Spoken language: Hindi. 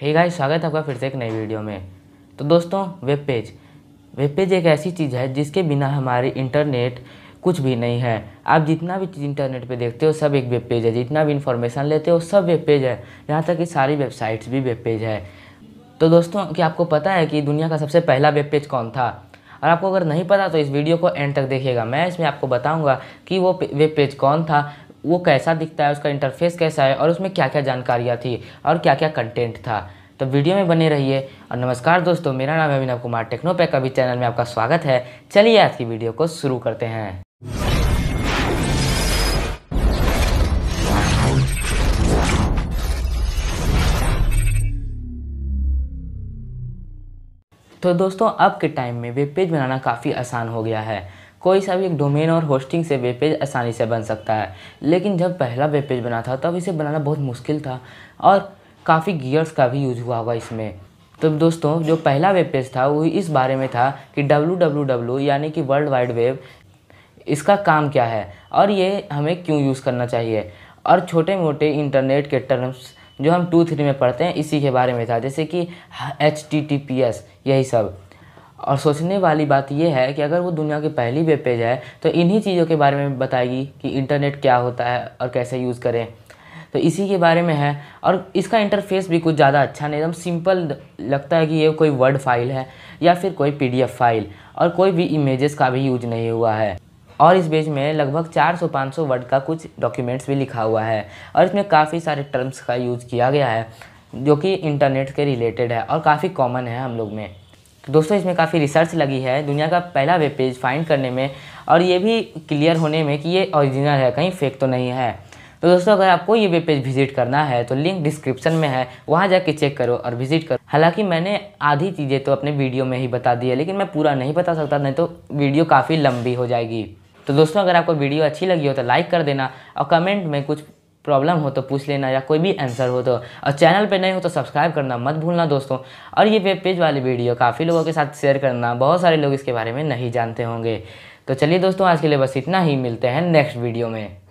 हे गाइस स्वागत है आपका फिर से एक नई वीडियो में तो दोस्तों वेब पेज वेब पेज एक ऐसी चीज़ है जिसके बिना हमारी इंटरनेट कुछ भी नहीं है आप जितना भी चीज़ इंटरनेट पे देखते हो सब एक वेब पेज है जितना भी इंफॉर्मेशन लेते हो सब वेब पेज है यहाँ तक कि सारी वेबसाइट्स भी वेब पेज है तो दोस्तों कि आपको पता है कि दुनिया का सबसे पहला वेब पेज कौन था और आपको अगर नहीं पता तो इस वीडियो को एंड तक देखिएगा मैं इसमें आपको बताऊंगा कि वो वेब पेज कौन था वो कैसा दिखता है उसका इंटरफेस कैसा है और उसमें क्या क्या जानकारियाँ थी और क्या क्या कंटेंट था तो वीडियो में बने रहिए और नमस्कार दोस्तों मेरा नाम है अभिनव कुमार टेक्नोपैक अभी चैनल में आपका स्वागत है चलिए आज की वीडियो को शुरू करते हैं तो दोस्तों अब के टाइम में वेब पेज बनाना काफ़ी आसान हो गया है कोई सा भी एक डोमेन और होस्टिंग से वेब पेज आसानी से बन सकता है लेकिन जब पहला वेब पेज बना था तब इसे बनाना बहुत मुश्किल था और काफ़ी गियर्स का भी यूज हुआ होगा इसमें तो दोस्तों जो पहला वेब पेज था वो इस बारे में था कि डब्लू यानी कि वर्ल्ड वाइड वेब इसका काम क्या है और ये हमें क्यों यूज़ करना चाहिए और छोटे मोटे इंटरनेट के टर्म्स जो हम टू थ्री में पढ़ते हैं इसी के बारे में था जैसे कि H T T P S यही सब और सोचने वाली बात यह है कि अगर वो दुनिया की पहली वेब पेज है तो इन्हीं चीज़ों के बारे में बताएगी कि इंटरनेट क्या होता है और कैसे यूज़ करें तो इसी के बारे में है और इसका इंटरफेस भी कुछ ज़्यादा अच्छा नहीं एकदम सिंपल लगता है कि ये कोई वर्ड फाइल है या फिर कोई पी फाइल और कोई भी इमेजेस का भी यूज नहीं हुआ है और इस पेज में लगभग 400-500 वर्ड का कुछ डॉक्यूमेंट्स भी लिखा हुआ है और इसमें काफ़ी सारे टर्म्स का यूज़ किया गया है जो कि इंटरनेट के रिलेटेड है और काफ़ी कॉमन है हम लोग में दोस्तों इसमें काफ़ी रिसर्च लगी है दुनिया का पहला वेब पेज फाइंड करने में और ये भी क्लियर होने में कि ये ओरिजिनल है कहीं फेक तो नहीं है तो दोस्तों अगर आपको ये वेब पेज विजिट करना है तो लिंक डिस्क्रिप्शन में है वहाँ जाके चेक करो और विजिट करो हालांकि मैंने आधी चीज़ें तो अपने वीडियो में ही बता दी है लेकिन मैं पूरा नहीं बता सकता नहीं तो वीडियो काफ़ी लंबी हो जाएगी तो दोस्तों अगर आपको वीडियो अच्छी लगी हो तो लाइक कर देना और कमेंट में कुछ प्रॉब्लम हो तो पूछ लेना या कोई भी आंसर हो तो और चैनल पे नए हो तो सब्सक्राइब करना मत भूलना दोस्तों और ये वेब पेज वाली वीडियो काफ़ी लोगों के साथ शेयर करना बहुत सारे लोग इसके बारे में नहीं जानते होंगे तो चलिए दोस्तों आज के लिए बस इतना ही मिलते हैं नेक्स्ट वीडियो में